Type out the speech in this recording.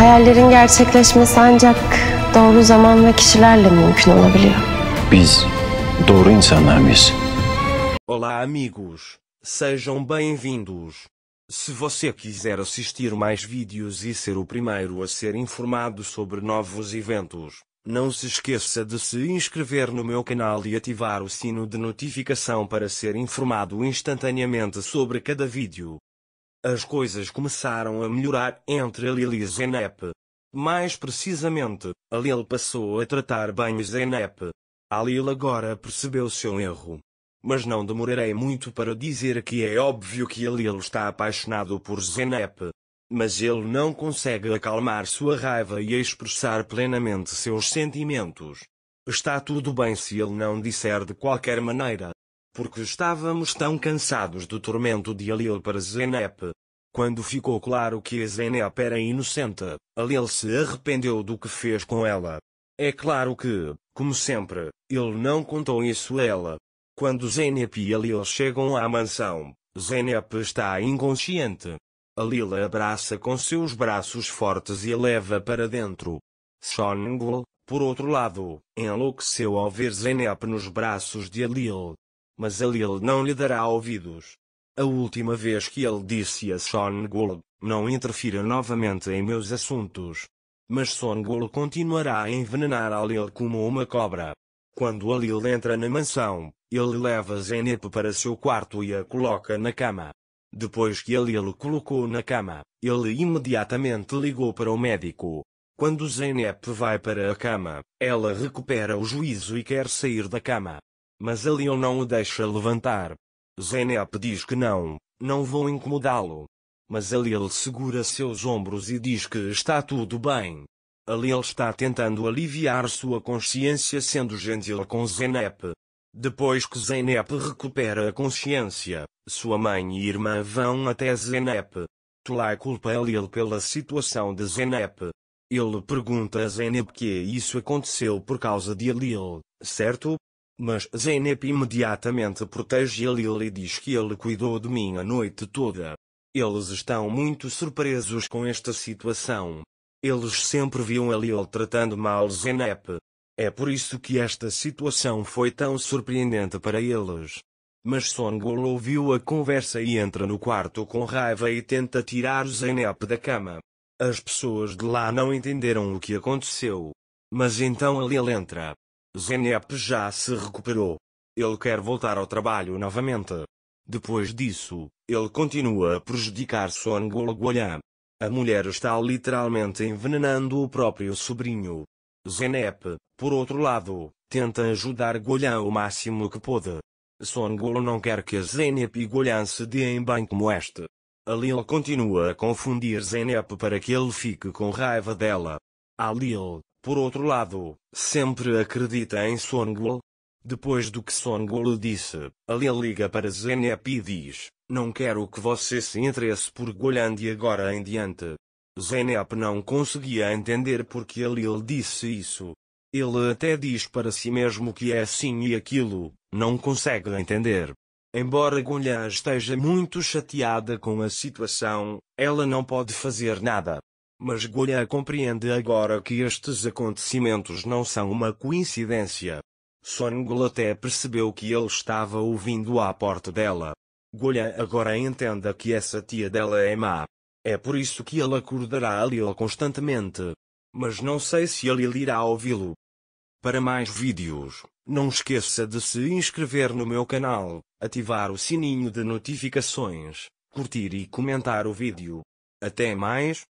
Hayallerin gerçekleşmesi ancak doğru zaman ve kişilerle mümkün olabiliyor. Biz doğru insanlar mıyız? Olá amigos, sejam bem-vindos. Se você quiser assistir mais vídeos e ser o primeiro a ser informado sobre novos eventos, não se esqueça de se inscrever no meu canal e ativar o sino de notificação para ser informado instantaneamente sobre cada vídeo as coisas começaram a melhorar entre a e Zenep. Mais precisamente, a Lil passou a tratar bem Zenep. A Lil agora percebeu seu erro. Mas não demorarei muito para dizer que é óbvio que a Lil está apaixonado por Zenep. Mas ele não consegue acalmar sua raiva e expressar plenamente seus sentimentos. Está tudo bem se ele não disser de qualquer maneira porque estávamos tão cansados do tormento de Alil para Zenep. Quando ficou claro que Zenep era inocente, Alil se arrependeu do que fez com ela. É claro que, como sempre, ele não contou isso a ela. Quando Zenep e Alil chegam à mansão, Zenep está inconsciente. Alil a abraça com seus braços fortes e a leva para dentro. Shonngul, por outro lado, enlouqueceu ao ver Zenep nos braços de Alil mas Alil não lhe dará ouvidos. A última vez que ele disse a Songul, não interfira novamente em meus assuntos. Mas Songul continuará a envenenar Alil como uma cobra. Quando Alil entra na mansão, ele leva Zenep para seu quarto e a coloca na cama. Depois que Alil o colocou na cama, ele imediatamente ligou para o médico. Quando Zeynep vai para a cama, ela recupera o juízo e quer sair da cama mas a Leon não o deixa levantar. Zenep diz que não, não vou incomodá-lo. Mas Aliel segura seus ombros e diz que está tudo bem. Aliel está tentando aliviar sua consciência sendo gentil com Zenep. Depois que Zenep recupera a consciência, sua mãe e irmã vão até Zenep. Tulai culpa Aliel pela situação de Zenep. Ele pergunta a Zenep que isso aconteceu por causa de Aliel, certo? Mas Zeynep imediatamente protege ele e diz que ele cuidou de mim a noite toda. Eles estão muito surpresos com esta situação. Eles sempre viam Lil tratando mal Zeynep. É por isso que esta situação foi tão surpreendente para eles. Mas Songol ouviu a conversa e entra no quarto com raiva e tenta tirar Zeynep da cama. As pessoas de lá não entenderam o que aconteceu. Mas então Lil entra, Zeynep já se recuperou. Ele quer voltar ao trabalho novamente. Depois disso, ele continua a prejudicar Songol Gualham. A mulher está literalmente envenenando o próprio sobrinho. Zeynep, por outro lado, tenta ajudar Golhan o máximo que pôde. Songol não quer que Zeynep e Golhan se deem bem como este. Alil continua a confundir Zeynep para que ele fique com raiva dela. Alil, por outro lado, sempre acredita em Songul. Depois do que Songul disse, Ali liga para Zenep e diz, não quero que você se interesse por Golan de agora em diante. Zenep não conseguia entender porque Alil disse isso. Ele até diz para si mesmo que é assim e aquilo, não consegue entender. Embora Gonhan esteja muito chateada com a situação, ela não pode fazer nada mas Goya compreende agora que estes acontecimentos não são uma coincidência. Sonnengull até percebeu que ele estava ouvindo à porta dela. Goya agora entenda que essa tia dela é má. É por isso que ele acordará a Lila constantemente. Mas não sei se ele irá ouvi-lo. Para mais vídeos, não esqueça de se inscrever no meu canal, ativar o sininho de notificações, curtir e comentar o vídeo. Até mais!